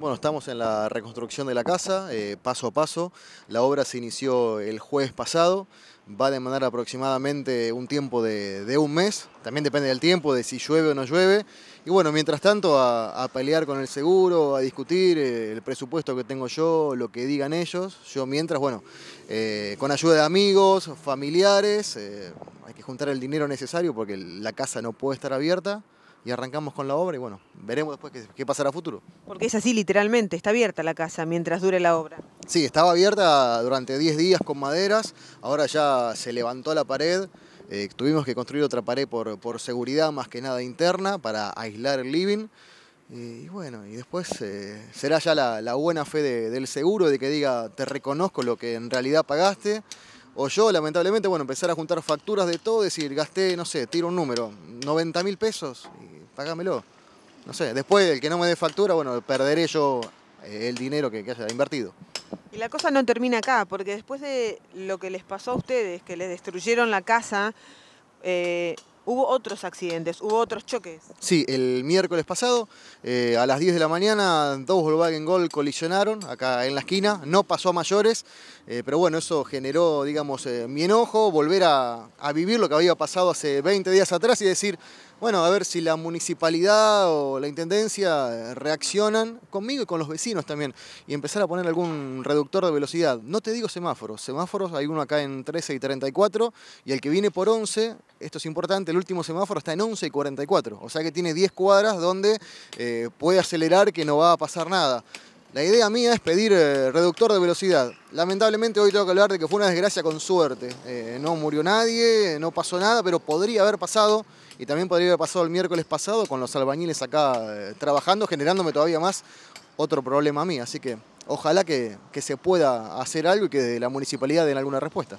Bueno, estamos en la reconstrucción de la casa, eh, paso a paso. La obra se inició el jueves pasado, va a demandar aproximadamente un tiempo de, un mes, también depende del tiempo, de si llueve o no llueve. Y bueno, mientras tanto, a, pelear con el seguro, a discutir eh, el presupuesto que tengo yo, lo que digan ellos. Yo mientras, bueno, eh, con ayuda de amigos, familiares, hay que juntar el dinero necesario porque la casa no puede estar abierta y arrancamos con la obra y bueno, veremos después qué, pasará a futuro. Porque es así literalmente, está abierta la casa mientras dure la obra. Sí, estaba abierta durante 10 días con maderas, ahora ya se levantó la pared, eh, tuvimos que construir otra pared por, por, seguridad más que nada interna para aislar el living. Y, bueno, y después eh, será ya la, buena fe del seguro de que diga te reconozco lo que en realidad pagaste. O yo, lamentablemente, bueno, empezar a juntar facturas de todo, decir, gasté, no sé, tiro un número, 90 mil pesos pagámelo. No sé, después el que no me dé factura, bueno, perderé yo eh, el dinero que, haya invertido. Y la cosa no termina acá, porque después de lo que les pasó a ustedes, que les destruyeron la casa, eh, hubo otros accidentes, hubo otros choques. Sí, el miércoles pasado, eh, a las 10 de la mañana, dos Volkswagen Gol colisionaron acá en la esquina, no pasó a mayores, eh, pero bueno, eso generó, digamos, eh, mi enojo, volver a, vivir lo que había pasado hace 20 días atrás y decir, bueno, a ver si la municipalidad o la intendencia reaccionan conmigo y con los vecinos también y empezar a poner algún reductor de velocidad. No te digo semáforos, semáforos hay uno acá en 13 y 34 y el que viene por 11, esto es importante, el último semáforo está en 11 y 44, o sea que tiene 10 cuadras donde eh, puede acelerar que no va a pasar nada. La idea mía es pedir eh, reductor de velocidad. Lamentablemente hoy tengo que hablar de que fue una desgracia con suerte. Eh, no murió nadie, no pasó nada, pero podría haber pasado y también podría haber pasado el miércoles pasado con los albañiles acá trabajando, generándome todavía más otro problema a mí. Así que ojalá que se pueda hacer algo y que la municipalidad den alguna respuesta.